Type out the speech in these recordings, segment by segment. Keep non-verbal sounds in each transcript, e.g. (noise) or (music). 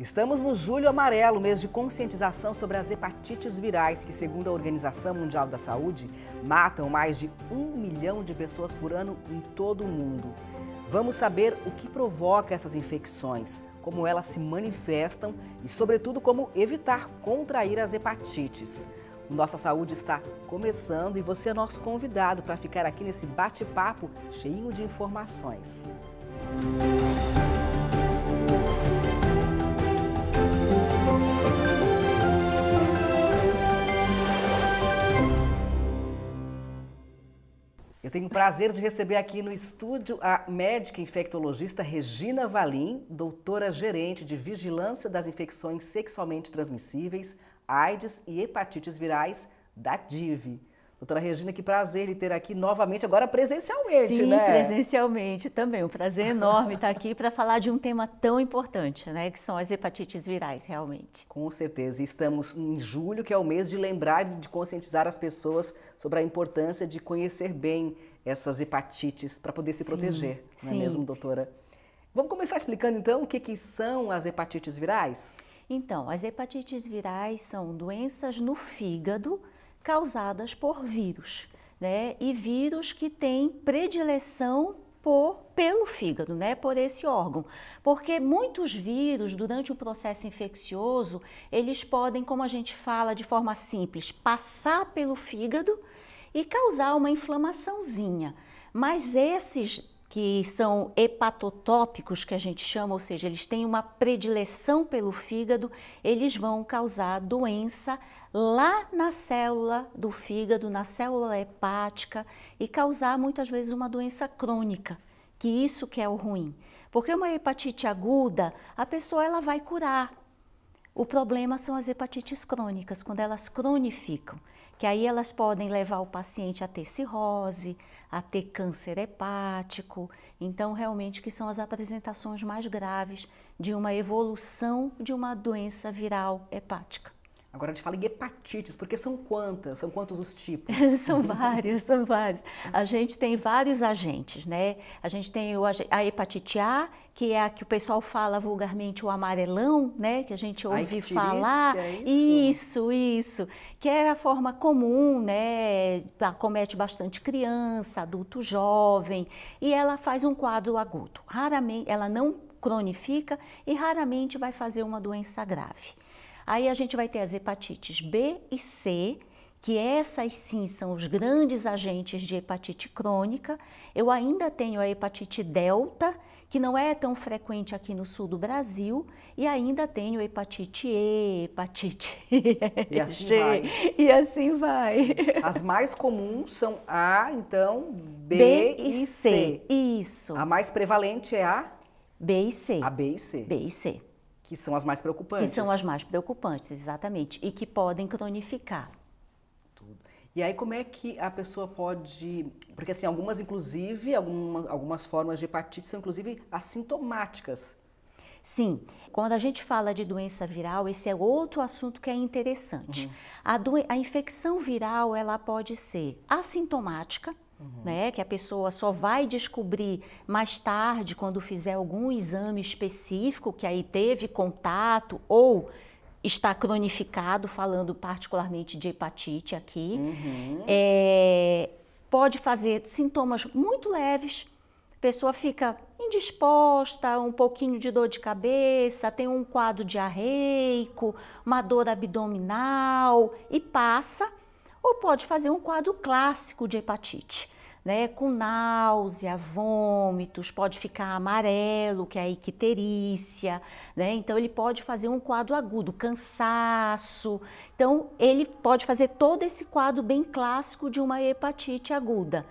Estamos no Julho Amarelo, mês de conscientização sobre as hepatites virais, que, segundo a Organização Mundial da Saúde, matam mais de um milhão de pessoas por ano em todo o mundo. Vamos saber o que provoca essas infecções, como elas se manifestam e, sobretudo, como evitar contrair as hepatites. O Nossa Saúde está começando e você é nosso convidado para ficar aqui nesse bate-papo cheio de informações. Música Eu tenho o prazer de receber aqui no estúdio a médica infectologista Regina Valim, doutora gerente de Vigilância das Infecções Sexualmente Transmissíveis, AIDS e Hepatites Virais da DIV. Doutora Regina, que prazer lhe ter aqui novamente, agora presencialmente, Sim, né? presencialmente também. Um prazer enorme estar aqui para falar de um tema tão importante, né? Que são as hepatites virais, realmente. Com certeza. Estamos em julho, que é o mês de lembrar e de conscientizar as pessoas sobre a importância de conhecer bem essas hepatites para poder se sim, proteger, não é sim. mesmo, doutora? Vamos começar explicando, então, o que, que são as hepatites virais? Então, as hepatites virais são doenças no fígado causadas por vírus, né? E vírus que têm predileção por, pelo fígado, né, por esse órgão. Porque muitos vírus, durante o processo infeccioso, eles podem, como a gente fala de forma simples, passar pelo fígado e causar uma inflamaçãozinha. Mas esses que são hepatotópicos, que a gente chama, ou seja, eles têm uma predileção pelo fígado, eles vão causar doença lá na célula do fígado, na célula hepática e causar muitas vezes uma doença crônica, que isso que é o ruim. Porque uma hepatite aguda, a pessoa ela vai curar. O problema são as hepatites crônicas, quando elas cronificam, que aí elas podem levar o paciente a ter cirrose, a ter câncer hepático, então realmente que são as apresentações mais graves de uma evolução de uma doença viral hepática. Agora a gente fala em hepatites, porque são quantas? São quantos os tipos? (laughs) são vários, são vários. A gente tem vários agentes, né? A gente tem o, a hepatite A, que é a que o pessoal fala vulgarmente o amarelão, né? Que a gente ouve a falar. É isso? isso, isso. Que é a forma comum, né? Acomete tá, bastante criança, adulto jovem. E ela faz um quadro agudo. Raramente, ela não cronifica e raramente vai fazer uma doença grave. Aí a gente vai ter as hepatites B e C, que essas sim são os grandes agentes de hepatite crônica. Eu ainda tenho a hepatite delta, que não é tão frequente aqui no sul do Brasil, e ainda tenho hepatite E, hepatite E, e assim G, vai. E assim vai. As mais comuns são A, então, B, B e C. C. Isso. A mais prevalente é a B e C. A B e C. B e C. Que são as mais preocupantes. Que são as mais preocupantes, exatamente. E que podem cronificar. Tudo. E aí como é que a pessoa pode... Porque assim, algumas inclusive, algumas algumas formas de hepatite são inclusive assintomáticas. Sim, quando a gente fala de doença viral, esse é outro assunto que é interessante. Uhum. A, a infecção viral, ela pode ser assintomática, uhum. né? Que a pessoa só vai descobrir mais tarde, quando fizer algum exame específico, que aí teve contato ou está cronificado, falando particularmente de hepatite aqui. Uhum. É, pode fazer sintomas muito leves. A pessoa fica indisposta, um pouquinho de dor de cabeça, tem um quadro diarreico, uma dor abdominal e passa. Ou pode fazer um quadro clássico de hepatite, né, com náusea, vômitos, pode ficar amarelo, que é a icterícia, né? Então ele pode fazer um quadro agudo, cansaço. Então ele pode fazer todo esse quadro bem clássico de uma hepatite aguda.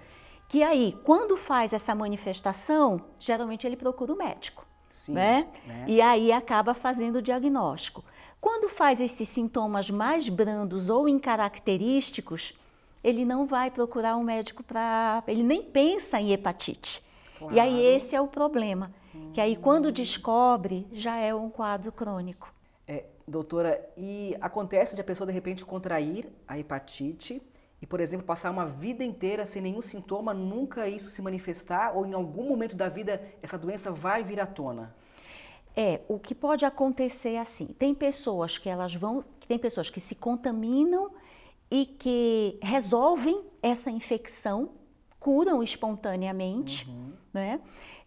Que aí, quando faz essa manifestação, geralmente ele procura o médico, Sim, né? né? E aí acaba fazendo o diagnóstico. Quando faz esses sintomas mais brandos ou incaracterísticos, ele não vai procurar um médico para. Ele nem pensa em hepatite. Claro. E aí esse é o problema. Hum. Que aí quando hum. descobre, já é um quadro crônico. É, doutora, e acontece de a pessoa de repente contrair a hepatite e, por exemplo, passar uma vida inteira sem nenhum sintoma, nunca isso se manifestar ou em algum momento da vida essa doença vai vir à tona? É, o que pode acontecer é assim, tem pessoas que elas vão, tem pessoas que se contaminam e que resolvem essa infecção, curam espontaneamente, uhum. né?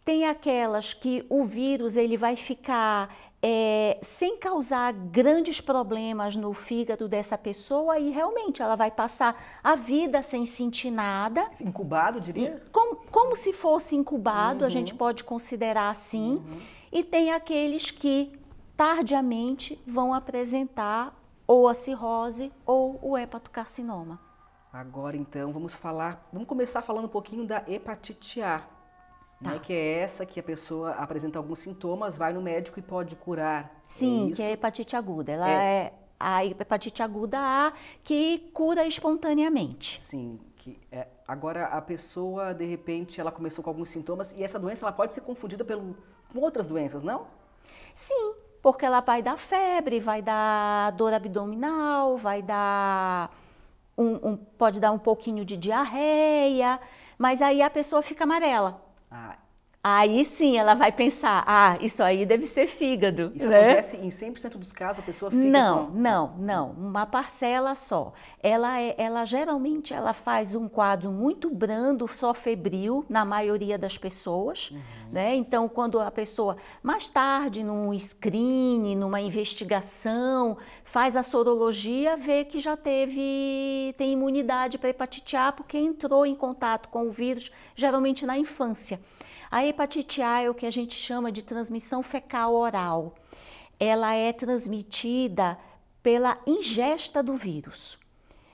Tem aquelas que o vírus ele vai ficar é, sem causar grandes problemas no fígado dessa pessoa e realmente ela vai passar a vida sem sentir nada. Incubado, diria? Como, como se fosse incubado, uhum. a gente uhum. pode considerar assim. Uhum e tem aqueles que tardiamente vão apresentar ou a cirrose ou o hepatocarcinoma. Agora então, vamos falar, vamos começar falando um pouquinho da hepatite A. Né, tá. Né, que é essa que a pessoa apresenta alguns sintomas, vai no médico e pode curar. É Sim, é que é a hepatite aguda. Ela é. é a hepatite aguda A que cura espontaneamente. Sim, que é, agora a pessoa, de repente, ela começou com alguns sintomas e essa doença ela pode ser confundida pelo, com outras doenças, não? Sim, porque ela vai dar febre, vai dar dor abdominal, vai dar um, um, pode dar um pouquinho de diarreia, mas aí a pessoa fica amarela. Ah, Aí sim ela vai pensar, ah, isso aí deve ser fígado. Isso né? acontece em 100% dos casos, a pessoa fica Não, com... não, não, uma parcela só. Ela, é, ela geralmente ela faz um quadro muito brando, só febril, na maioria das pessoas. Uhum. Né? Então, quando a pessoa, mais tarde, num screen, numa investigação, faz a sorologia, vê que já teve, tem imunidade para hepatite A, porque entrou em contato com o vírus, geralmente na infância. A hepatite A é o que a gente chama de transmissão fecal oral. Ela é transmitida pela ingesta do vírus.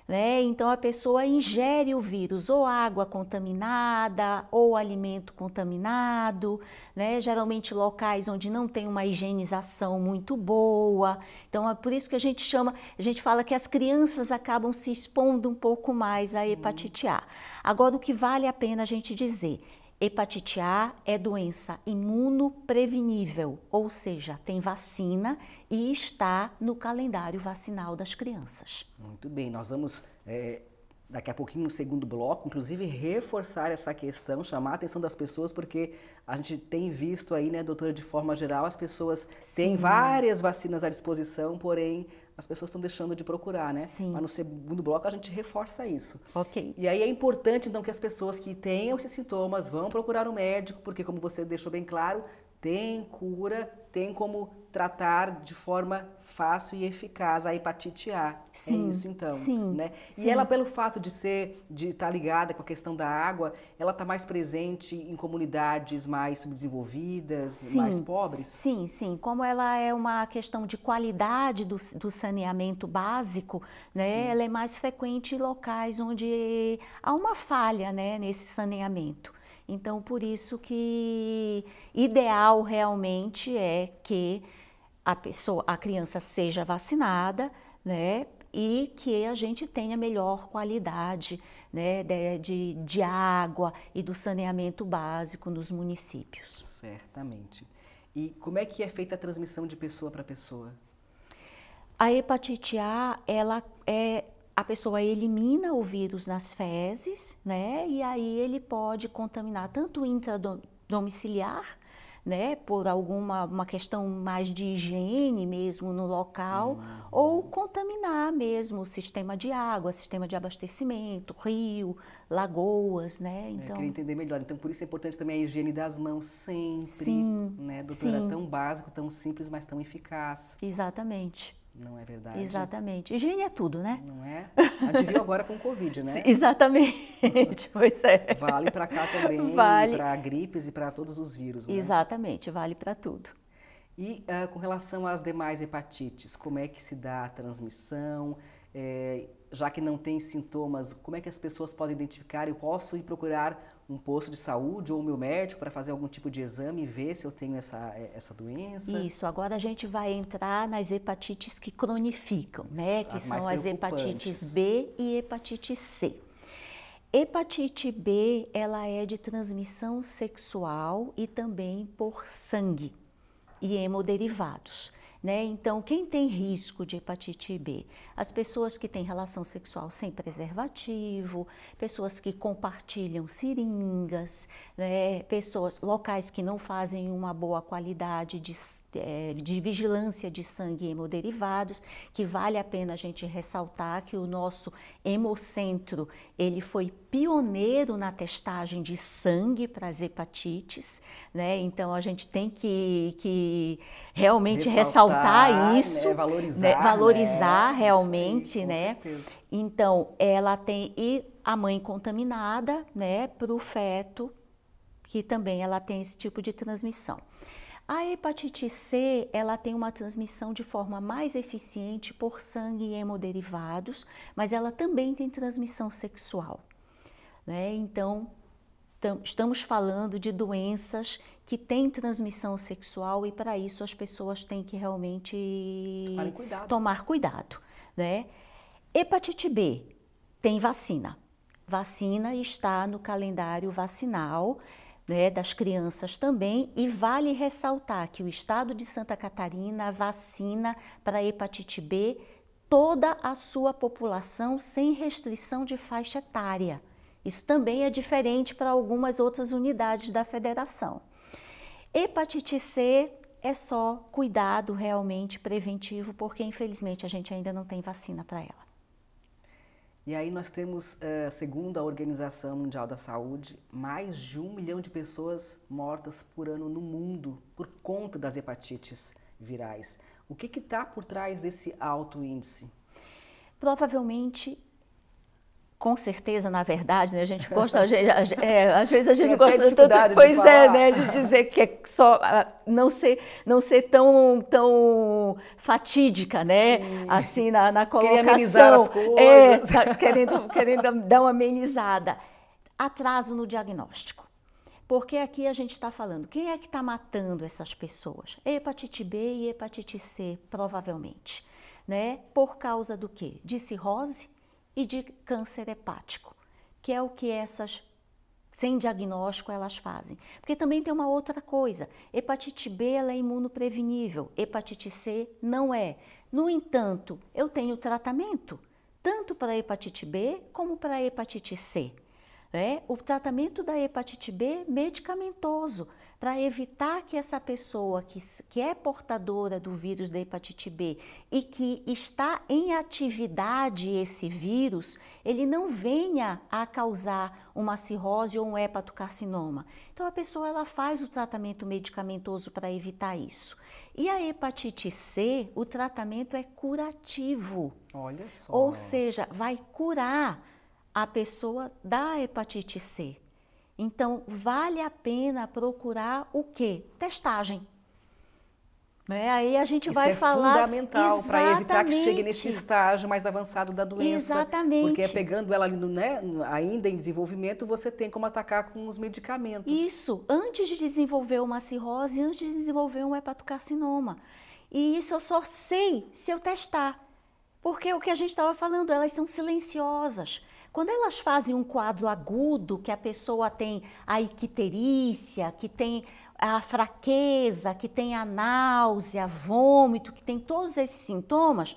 Né? Então a pessoa ingere o vírus, ou água contaminada, ou alimento contaminado, né? geralmente locais onde não tem uma higienização muito boa. Então é por isso que a gente chama, a gente fala que as crianças acabam se expondo um pouco mais Sim. à hepatite A. Agora o que vale a pena a gente dizer Hepatite A é doença imunoprevenível, ou seja, tem vacina e está no calendário vacinal das crianças. Muito bem, nós vamos é, daqui a pouquinho no segundo bloco, inclusive reforçar essa questão, chamar a atenção das pessoas, porque a gente tem visto aí, né, doutora, de forma geral, as pessoas Sim. têm várias vacinas à disposição, porém as pessoas estão deixando de procurar, né? Sim. Mas no segundo bloco a gente reforça isso. Ok. E aí é importante, então, que as pessoas que tenham esses sintomas vão procurar o um médico, porque, como você deixou bem claro, tem cura, tem como tratar de forma fácil e eficaz a hepatite A. É sim, é isso então, sim, né? Sim. E ela pelo fato de ser de estar tá ligada com a questão da água, ela está mais presente em comunidades mais subdesenvolvidas, sim, mais pobres? Sim, sim. Como ela é uma questão de qualidade do, do saneamento básico, né? Sim. Ela é mais frequente em locais onde há uma falha, né, nesse saneamento. Então, por isso que ideal realmente é que a pessoa, a criança seja vacinada, né? E que a gente tenha melhor qualidade né, de, de água e do saneamento básico nos municípios. Certamente. E como é que é feita a transmissão de pessoa para pessoa? A hepatite A, ela é a pessoa elimina o vírus nas fezes, né? E aí ele pode contaminar tanto intradomiciliar, né? Por alguma uma questão mais de higiene mesmo no local, hum. ou contaminar mesmo o sistema de água, sistema de abastecimento, rio, lagoas, né? É, então... É, queria entender melhor. Então, por isso é importante também a higiene das mãos sempre, sim, né? Doutora, sim. tão básico, tão simples, mas tão eficaz. Exatamente. Não é verdade. Exatamente. Higiene é tudo, né? Não é? Adivinha agora com Covid, né? (laughs) Exatamente, (laughs) pois é. Vale para cá também, vale. para gripes e para todos os vírus, né? Exatamente, vale para tudo. E uh, com relação às demais hepatites, como é que se dá a transmissão? É, já que não tem sintomas, como é que as pessoas podem identificar? Eu posso ir procurar um posto de saúde ou meu médico para fazer algum tipo de exame e ver se eu tenho essa, é, essa doença? Isso, agora a gente vai entrar nas hepatites que cronificam, Isso, né? Que as são as hepatites B e hepatite C. Hepatite B, ela é de transmissão sexual e também por sangue e hemoderivados. Né? Então, quem tem risco de hepatite B? as pessoas que têm relação sexual sem preservativo, pessoas que compartilham seringas, né, pessoas, locais que não fazem uma boa qualidade de, eh, de vigilância de sangue e hemoderivados, que vale a pena a gente ressaltar que o nosso hemocentro, ele foi pioneiro na testagem de sangue para as hepatites, né? Então a gente tem que, que realmente ressaltar, ressaltar né, isso, né? valorizar, né? valorizar né? realmente realmente, né? Certeza. Então, ela tem e a mãe contaminada, né, para o feto, que também ela tem esse tipo de transmissão. A hepatite C, ela tem uma transmissão de forma mais eficiente por sangue e hemoderivados, mas ela também tem transmissão sexual. Né? Então, estamos falando de doenças que têm transmissão sexual e para isso as pessoas têm que realmente cuidado. tomar cuidado né? Hepatite B tem vacina. Vacina está no calendário vacinal né, das crianças também e vale ressaltar que o estado de Santa Catarina vacina para hepatite B toda a sua população sem restrição de faixa etária. Isso também é diferente para algumas outras unidades da federação. Hepatite C é só cuidado realmente preventivo, porque infelizmente a gente ainda não tem vacina para ela. E aí nós temos, eh, segundo a Organização Mundial da Saúde, mais de um milhão de pessoas mortas por ano no mundo por conta das hepatites virais. O que está por trás desse alto índice? Provavelmente com certeza, na verdade, né, a gente gosta, a gente, é, às vezes a gente não gosta tanto, pois é, né, de dizer que é só não ser, não ser tão, tão fatídica, né, Sim. assim na, na (laughs) colocação, Queria amenizar as coisas. É, tá, querendo, querendo dar uma amenizada, atraso no diagnóstico. Porque aqui a gente está falando, quem é que está matando essas pessoas? Hepatite B e hepatite C, provavelmente. Né? Por causa do quê? De cirrose, e de câncer hepático, que é o que essas sem diagnóstico elas fazem. Porque também tem uma outra coisa, hepatite B ela é imunoprevenível, hepatite C não é. No entanto, eu tenho tratamento, tanto para hepatite B como para hepatite C. É, o tratamento da hepatite B medicamentoso, para evitar que essa pessoa que, que é portadora do vírus da hepatite B e que está em atividade esse vírus, ele não venha a causar uma cirrose ou um hepatocarcinoma. Então a pessoa ela faz o tratamento medicamentoso para evitar isso. E a hepatite C, o tratamento é curativo. Olha só. Ou seja, vai curar a pessoa da hepatite C. Então, vale a pena procurar o quê? Testagem. É, aí a gente Isso vai é falar. fundamental para evitar que chegue nesse estágio mais avançado da doença. Exatamente. Porque é pegando ela né, ainda em desenvolvimento, você tem como atacar com os medicamentos. Isso, antes de desenvolver uma cirrose, antes de desenvolver um hepatocarcinoma. E isso eu só sei se eu testar. Porque o que a gente estava falando, elas são silenciosas. Quando elas fazem um quadro agudo, que a pessoa tem a icterícia, que tem a fraqueza, que tem a náusea, vômito, que tem todos esses sintomas,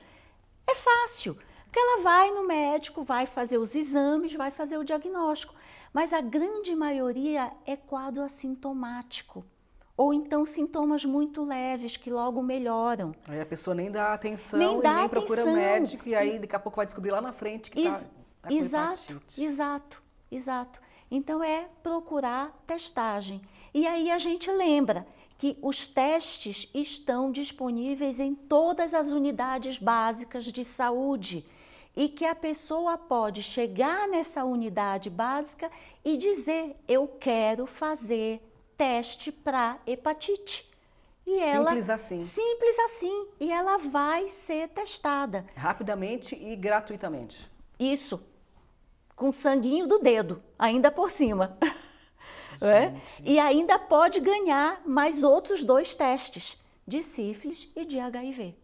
é fácil, porque ela vai no médico, vai fazer os exames, vai fazer o diagnóstico. Mas a grande maioria é quadro assintomático ou então sintomas muito leves que logo melhoram. Aí a pessoa nem dá atenção nem dá e nem atenção. procura médico e aí daqui a pouco vai descobrir lá na frente que está Tá exato, exato, exato. Então é procurar testagem. E aí a gente lembra que os testes estão disponíveis em todas as unidades básicas de saúde e que a pessoa pode chegar nessa unidade básica e dizer: Eu quero fazer teste para hepatite. E simples assim. Simples assim. E ela vai ser testada. Rapidamente e gratuitamente. Isso, com sanguinho do dedo, ainda por cima. (laughs) É? E ainda pode ganhar mais outros dois testes, de sífilis e de HIV.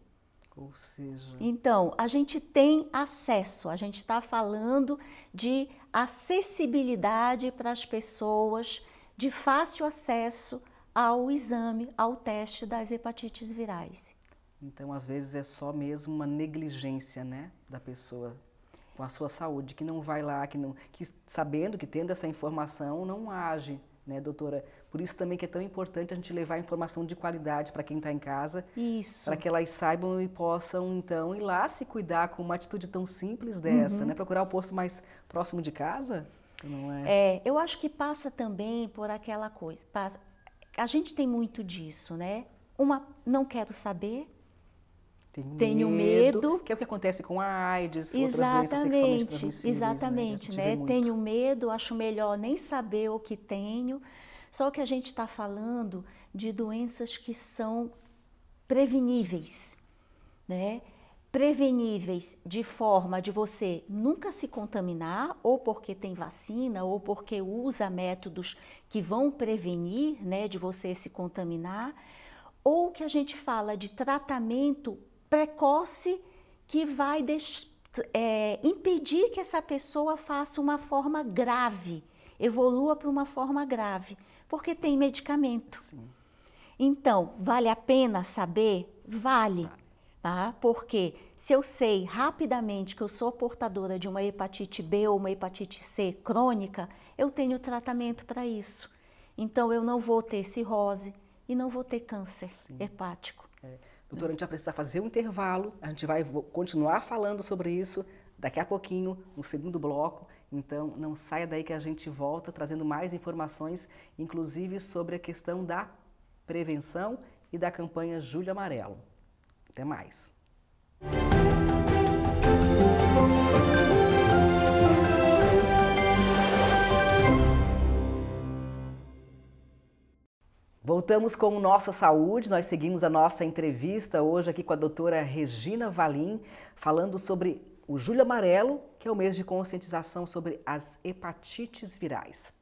Ou seja. Então, a gente tem acesso, a gente está falando de acessibilidade para as pessoas, de fácil acesso ao exame, ao teste das hepatites virais. Então, às vezes é só mesmo uma negligência, né, da pessoa com a sua saúde, que não vai lá, que não, que sabendo que tendo essa informação não age, né, doutora? Por isso também que é tão importante a gente levar informação de qualidade para quem está em casa, para que elas saibam e possam então ir lá se cuidar com uma atitude tão simples dessa, uhum. né? Procurar o posto mais próximo de casa, não é? É, eu acho que passa também por aquela coisa, passa, a gente tem muito disso, né? Uma não quero saber, tenho, tenho medo, medo, Que é o que acontece com a AIDS, exatamente, outras doenças sexualmente transmissíveis. Né, exatamente, né? né? Tenho medo, acho melhor nem saber o que tenho. Só que a gente está falando de doenças que são preveníveis, né? Preveníveis de forma de você nunca se contaminar, ou porque tem vacina, ou porque usa métodos que vão prevenir, né, de você se contaminar, ou que a gente fala de tratamento precoce que vai é, impedir que essa pessoa faça uma forma grave, evolua para uma forma grave, porque tem medicamento. Sim. Então, vale a pena saber? Vale. Tá? Porque se eu sei rapidamente que eu sou portadora de uma hepatite B ou uma hepatite C crônica, eu tenho tratamento para isso. Então, eu não vou ter cirrose e não vou ter câncer Sim. hepático. É. Doutora, a gente vai precisar fazer um intervalo, a gente vai continuar falando sobre isso daqui a pouquinho, no segundo bloco. Então, não saia daí que a gente volta trazendo mais informações, inclusive sobre a questão da prevenção e da campanha Júlio Amarelo. Até mais. Voltamos com Nossa Saúde, nós seguimos a nossa entrevista hoje aqui com a doutora Regina Valim, falando sobre o Julho Amarelo, que é o mês de conscientização sobre as hepatites virais.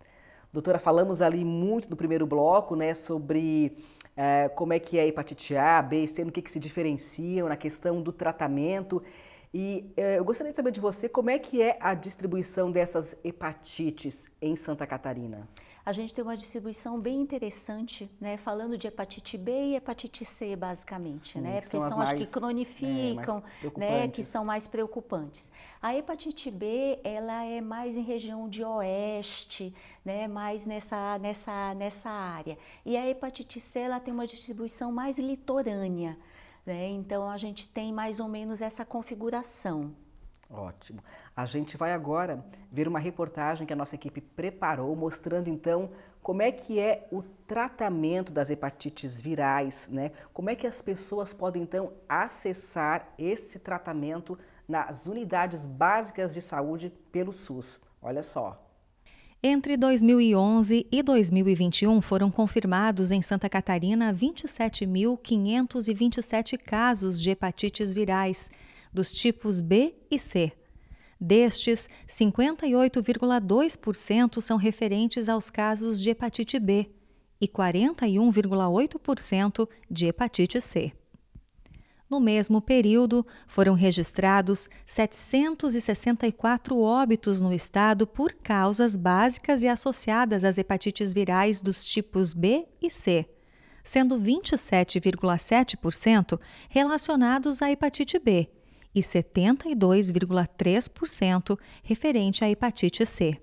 Doutora, falamos ali muito no primeiro bloco, né, sobre eh, como é que é a hepatite A, B e C, no que, que se diferenciam, na questão do tratamento. E eh, eu gostaria de saber de você como é que é a distribuição dessas hepatites em Santa Catarina a gente tem uma distribuição bem interessante, né? Falando de hepatite B e hepatite C, basicamente, Sim, né? Porque são, são as, mais, que é, cronificam, é, né? Que são mais preocupantes. A hepatite B, ela é mais em região de oeste, né? Mais nessa, nessa, nessa área. E a hepatite C, ela tem uma distribuição mais litorânea, né? Então a gente tem mais ou menos essa configuração. Ótimo. A gente vai agora ver uma reportagem que a nossa equipe preparou, mostrando então como é que é o tratamento das hepatites virais, né? Como é que as pessoas podem então acessar esse tratamento nas unidades básicas de saúde pelo SUS. Olha só. Entre 2011 e 2021 foram confirmados em Santa Catarina 27.527 casos de hepatites virais, dos tipos B e C Destes, 58,2% são referentes aos casos de hepatite B e 41,8% de hepatite C. No mesmo período, foram registrados 764 óbitos no estado por causas básicas e associadas às hepatites virais dos tipos B e C, sendo 27,7% relacionados à hepatite B e 72,3% referente à hepatite C.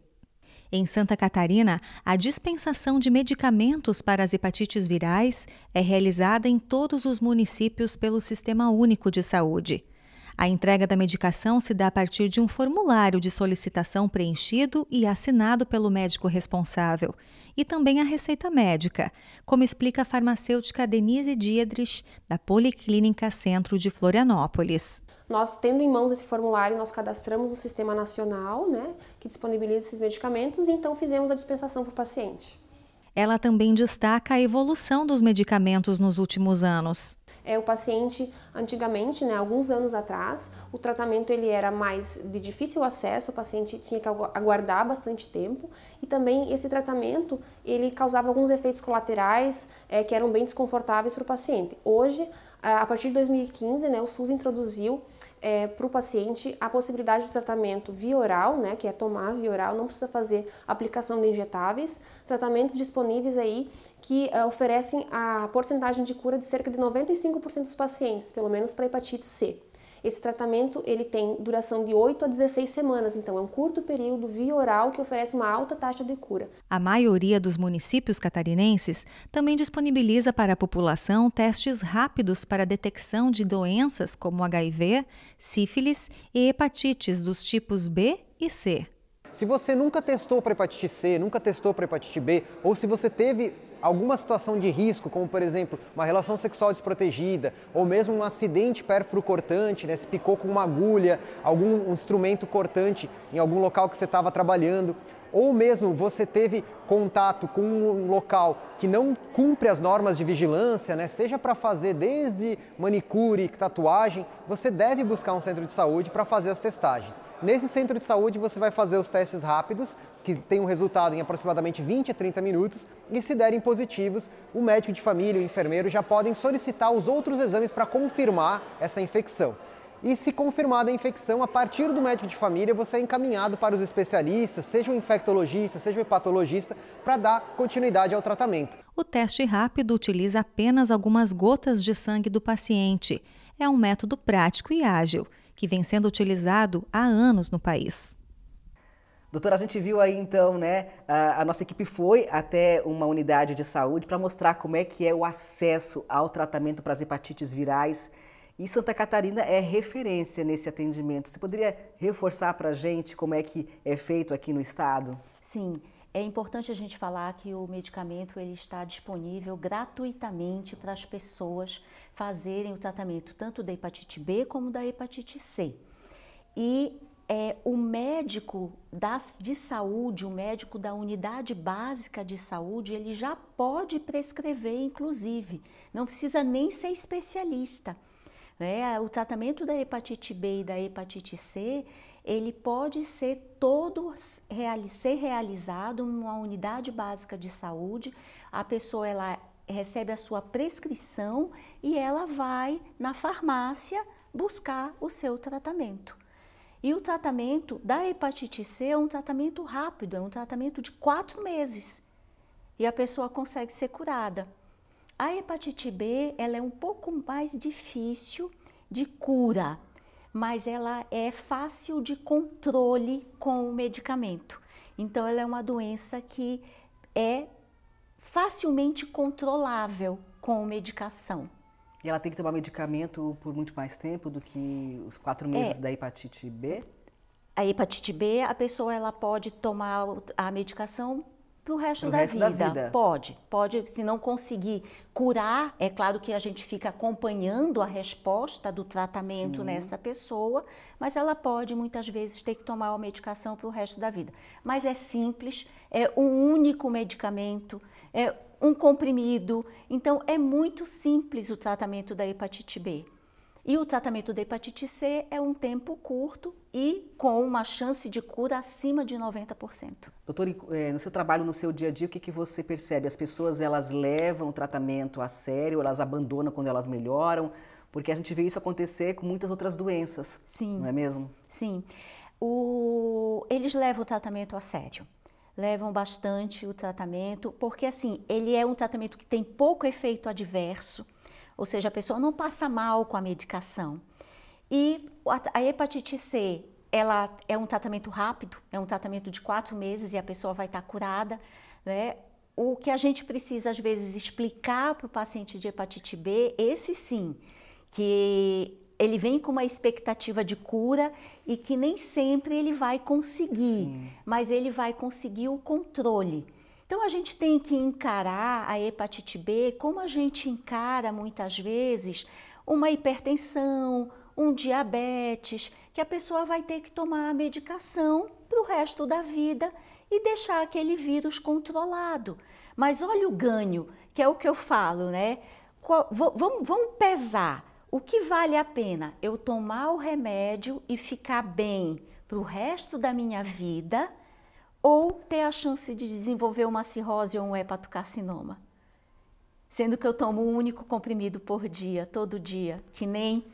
Em Santa Catarina, a dispensação de medicamentos para as hepatites virais é realizada em todos os municípios pelo Sistema Único de Saúde. A entrega da medicação se dá a partir de um formulário de solicitação preenchido e assinado pelo médico responsável, e também a receita médica, como explica a farmacêutica Denise Diedrich, da Policlínica Centro de Florianópolis. Nós, tendo em mãos esse formulário, nós cadastramos no Sistema Nacional, né, que disponibiliza esses medicamentos, e então fizemos a dispensação para o paciente. Ela também destaca a evolução dos medicamentos nos últimos anos. É, o paciente, antigamente, né, alguns anos atrás, o tratamento ele era mais de difícil acesso, o paciente tinha que aguardar bastante tempo e também esse tratamento ele causava alguns efeitos colaterais é, que eram bem desconfortáveis para o paciente. Hoje, a partir de 2015, né, o SUS introduziu é, para o paciente a possibilidade de tratamento via oral, né, que é tomar via oral, não precisa fazer aplicação de injetáveis, tratamentos disponíveis aí que é, oferecem a porcentagem de cura de cerca de 95% dos pacientes, pelo menos para hepatite C. Esse tratamento ele tem duração de 8 a 16 semanas, então é um curto período via oral que oferece uma alta taxa de cura. A maioria dos municípios catarinenses também disponibiliza para a população testes rápidos para a detecção de doenças como HIV, sífilis e hepatites dos tipos B e C. Se você nunca testou para hepatite C, nunca testou para hepatite B, ou se você teve alguma situação de risco, como por exemplo uma relação sexual desprotegida, ou mesmo um acidente pérfuro cortante, né, se picou com uma agulha, algum instrumento cortante em algum local que você estava trabalhando, ou mesmo você teve contato com um local que não cumpre as normas de vigilância, né? seja para fazer desde manicure, tatuagem, você deve buscar um centro de saúde para fazer as testagens. Nesse centro de saúde você vai fazer os testes rápidos, que tem um resultado em aproximadamente 20 a 30 minutos, e se derem positivos, o médico de família o enfermeiro já podem solicitar os outros exames para confirmar essa infecção e se confirmada a infecção, a partir do médico de família, você é encaminhado para os especialistas, seja o infectologista, seja o hepatologista, para dar continuidade ao tratamento. O teste rápido utiliza apenas algumas gotas de sangue do paciente. É um método prático e ágil, que vem sendo utilizado há anos no país. Doutora, a gente viu aí então, né? A, a, nossa equipe foi até uma unidade de saúde para mostrar como é que é o acesso ao tratamento para as hepatites virais e Santa Catarina é referência nesse atendimento. Você poderia reforçar para a gente como é que é feito aqui no estado? Sim, é importante a gente falar que o medicamento ele está disponível gratuitamente para as pessoas fazerem o tratamento tanto da hepatite B como da hepatite C. E é, o médico das, de saúde, o médico da unidade básica de saúde, ele já pode prescrever, inclusive. Não precisa nem ser especialista. Né? O tratamento da hepatite B e da hepatite C, ele pode ser todo ser realizado numa unidade básica de saúde. A pessoa ela recebe a sua prescrição e ela vai na farmácia buscar o seu tratamento. E o tratamento da hepatite C é um tratamento rápido, é um tratamento de quatro meses. E a pessoa consegue ser curada. A hepatite B ela é um pouco mais difícil de cura, mas ela é fácil de controle com o medicamento. Então, ela é uma doença que é facilmente controlável com medicação. E ela tem que tomar medicamento por muito mais tempo do que os quatro meses é. da hepatite B? A hepatite B, a pessoa ela pode tomar a medicação para o resto, da, resto vida. da, vida. Pode, pode. Se não conseguir curar, é claro que a gente fica acompanhando a resposta do tratamento Sim. nessa pessoa, mas ela pode muitas vezes ter que tomar a medicação para o resto da vida. Mas é simples, é um único medicamento, é um comprimido. Então é muito simples o tratamento da hepatite B. E o tratamento da hepatite C é um tempo curto e com uma chance de cura acima de 90%. Doutor, eh, no seu trabalho, no seu dia a dia, o que, que você percebe? As pessoas, elas levam o tratamento a sério, elas abandonam quando elas melhoram? Porque a gente vê isso acontecer com muitas outras doenças, Sim. não é mesmo? Sim. O... Eles levam o tratamento a sério levam bastante o tratamento, porque assim, ele é um tratamento que tem pouco efeito adverso, ou seja, a pessoa não passa mal com a medicação. E a, hepatite C, ela é um tratamento rápido, é um tratamento de quatro meses e a pessoa vai estar curada, né? O que a gente precisa, às vezes, explicar para o paciente de hepatite B, esse sim, que ele vem com uma expectativa de cura e que nem sempre ele vai conseguir, sim. mas ele vai conseguir o controle. Então a gente tem que encarar a hepatite B como a gente encara muitas vezes uma hipertensão, um diabetes, que a pessoa vai ter que tomar a medicação para o resto da vida e deixar aquele vírus controlado. Mas olha o ganho, que é o que eu falo, né? vamos, vamos pesar. O que vale a pena? Eu tomar o remédio e ficar bem para o resto da minha vida ou ter a chance de desenvolver uma cirrose ou um hepatocarcinoma. Sendo que eu tomo um único comprimido por dia, todo dia, que nem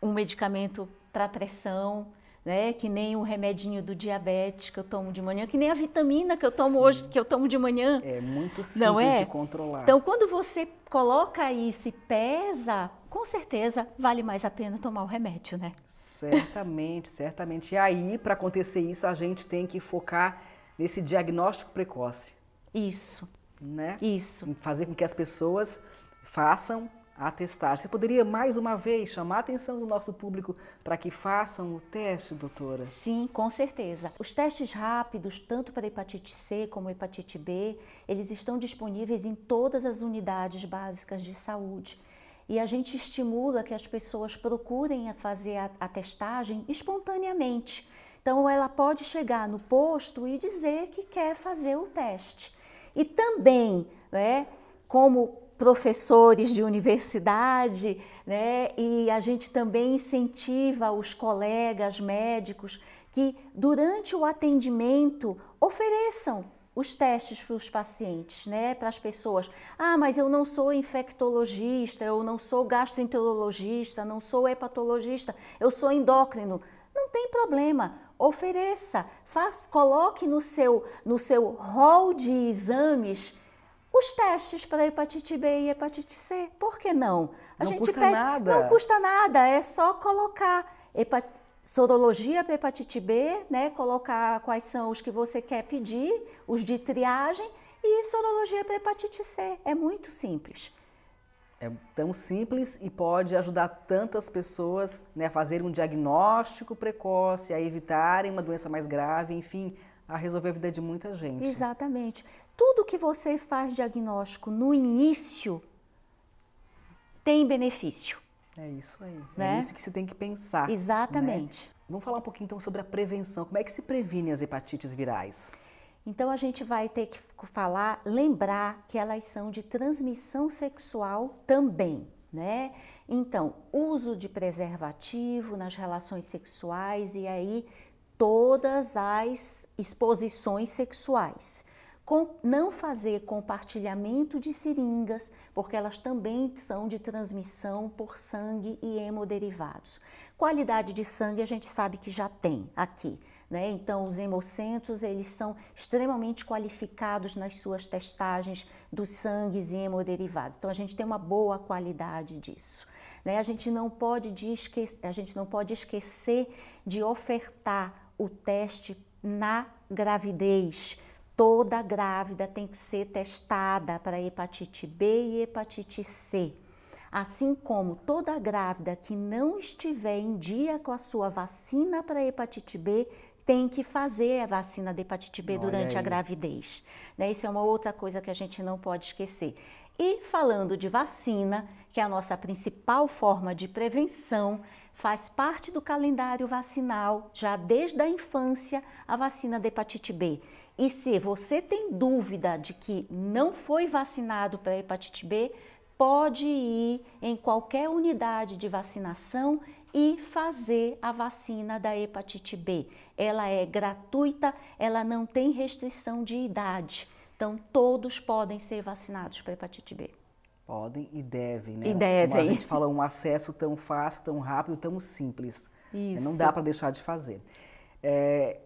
um medicamento para pressão, né? Que nem um remedinho do diabetes que eu tomo de manhã, que nem a vitamina que eu tomo Sim. hoje, que eu tomo de manhã. É muito simples Não é? de controlar. Então, quando você coloca isso e pesa, com certeza vale mais a pena tomar o remédio, né? Certamente, certamente. E aí, para acontecer isso, a gente tem que focar nesse diagnóstico precoce. Isso. Né? Isso. Fazer com que as pessoas façam a testagem. Você poderia mais uma vez chamar a atenção do nosso público para que façam o teste, doutora? Sim, com certeza. Os testes rápidos, tanto para hepatite C como hepatite B, eles estão disponíveis em todas as unidades básicas de saúde. E a gente estimula que as pessoas procurem fazer a, a testagem espontaneamente então, ela pode chegar no posto e dizer que quer fazer o teste. E também, né, como professores de universidade, né, e a gente também incentiva os colegas médicos que, durante o atendimento, ofereçam os testes para os pacientes, né, para as pessoas. Ah, mas eu não sou infectologista, eu não sou gastroenterologista, não sou hepatologista, eu sou endócrino. Não tem problema ofereça, faz, coloque no seu, no seu rol de exames os testes para hepatite B e hepatite C. Por que não? A não gente custa pede, nada. não custa nada, é só colocar sorologia para hepatite B, né? Colocar quais são os que você quer pedir, os de triagem e sorologia para hepatite C. É muito simples. É tão simples e pode ajudar tantas pessoas né, a fazer um diagnóstico precoce, a evitarem uma doença mais grave, enfim, a resolver a vida de muita gente. Exatamente. Tudo que você faz diagnóstico no início tem benefício. É isso aí. É né? É isso que você tem que pensar. Né? Exatamente. Né? Vamos falar um pouquinho então sobre a prevenção. Como é que se previne as hepatites virais? Então a gente vai ter que falar, lembrar que elas são de transmissão sexual também, né? Então, uso de preservativo nas relações sexuais e aí todas as exposições sexuais. Com, não fazer compartilhamento de seringas, porque elas também são de transmissão por sangue e hemoderivados. Qualidade de sangue a gente sabe que já tem aqui. Né? Então, os hemocentros, eles são extremamente qualificados nas suas testagens dos sangues e hemoderivados. Então, a gente tem uma boa qualidade disso. Né? A, gente não pode a gente não pode esquecer de ofertar o teste na gravidez. Toda grávida tem que ser testada para hepatite B e hepatite C. Assim como toda grávida que não estiver em dia com a sua vacina para hepatite B tem que fazer a vacina da hepatite B Olha durante aí. a gravidez. Né? Isso é uma outra coisa que a gente não pode esquecer. E falando de vacina, que é a nossa principal forma de prevenção, faz parte do calendário vacinal já desde a infância a vacina da hepatite B. E se você tem dúvida de que não foi vacinado para hepatite B, pode ir em qualquer unidade de vacinação e fazer a vacina da hepatite B ela é gratuita, ela não tem restrição de idade. Então, todos podem ser vacinados para hepatite B. Podem e devem, né? E devem. Como a gente fala, um acesso tão fácil, tão rápido, tão simples. Isso. Não dá para deixar de fazer. É,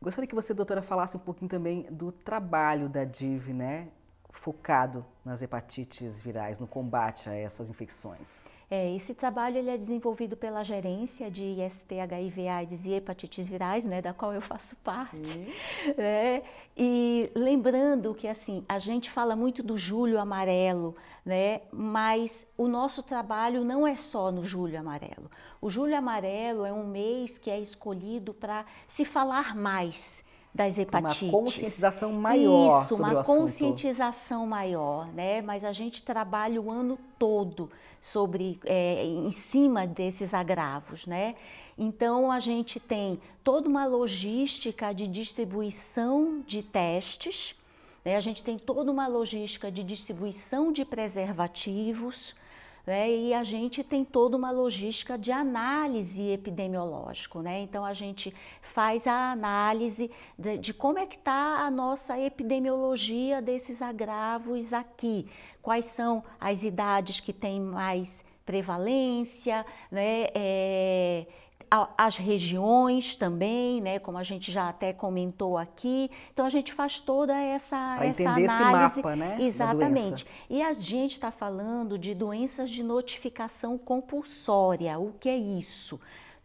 gostaria que você, doutora, falasse um pouquinho também do trabalho da DIV, né? Focado nas hepatites virais, no combate a essas infecções. É, esse trabalho ele é desenvolvido pela gerência de IST, HIV, AIDS e hepatites virais, né, da qual eu faço parte. (laughs) Né? E lembrando que assim a gente fala muito do Julho Amarelo, né, mas o nosso trabalho não é só no Julho Amarelo. O Julho Amarelo é um mês que é escolhido para se falar mais das hepatites. Uma conscientização maior Isso, sobre uma o assunto. conscientização maior, né? Mas a gente trabalha o ano todo sobre, é, em cima desses agravos, né? Então a gente tem toda uma logística de distribuição de testes, né? A gente tem toda uma logística de distribuição de preservativos, né? e a gente tem toda uma logística de análise epidemiológico, né? Então a gente faz a análise de, de como é que está a nossa epidemiologia desses agravos aqui, quais são as idades que têm mais prevalência, né? É, as regiões também, né, como a gente já até comentou aqui. Então a gente faz toda essa, essa entender análise. Esse mapa, né, Exatamente. E a gente está falando de doenças de notificação compulsória. O que é isso?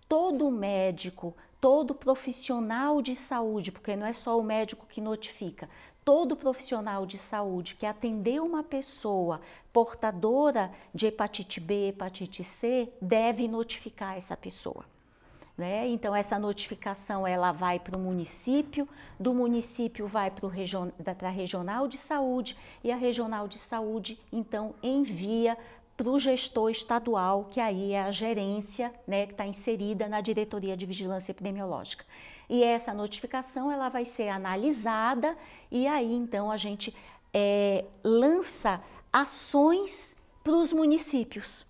Todo médico, todo profissional de saúde, porque não é só o médico que notifica, todo profissional de saúde que atendeu uma pessoa portadora de hepatite B, hepatite C, deve notificar essa pessoa. Né? Então essa notificação ela vai para o município, do município vai para region, a regional de saúde e a regional de saúde então envia para o gestor estadual, que aí é a gerência né, que está inserida na diretoria de vigilância epidemiológica. E essa notificação ela vai ser analisada e aí então a gente é, lança ações para os municípios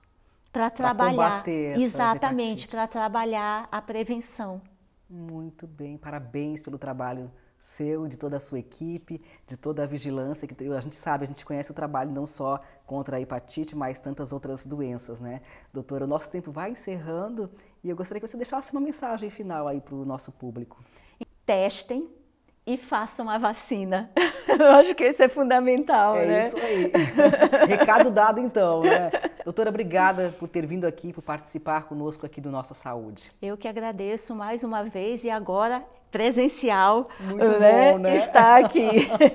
para trabalhar exatamente para trabalhar a prevenção. Muito bem, parabéns pelo trabalho seu, de toda a sua equipe, de toda a vigilância que a gente sabe, a gente conhece o trabalho não só contra a hepatite, mas tantas outras doenças, né? Doutora, o nosso tempo vai encerrando e eu gostaria que você deixasse uma mensagem final aí para o nosso público. Testem e façam a vacina. (laughs) Eu acho que isso é fundamental, é né? É isso aí. (laughs) Recado dado então, né? (laughs) Doutora, obrigada por ter vindo aqui, por participar conosco aqui do Nossa Saúde. Eu que agradeço mais uma vez e agora presencial Muito né? Bom, né? está aqui.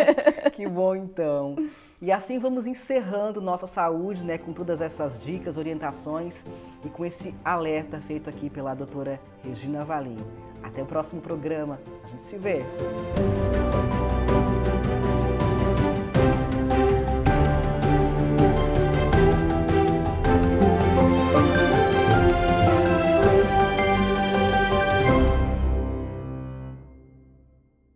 (laughs) que bom então. E assim vamos encerrando nossa saúde, né, com todas essas dicas, orientações e com esse alerta feito aqui pela doutora Regina Valim. Até o próximo programa. A gente se vê.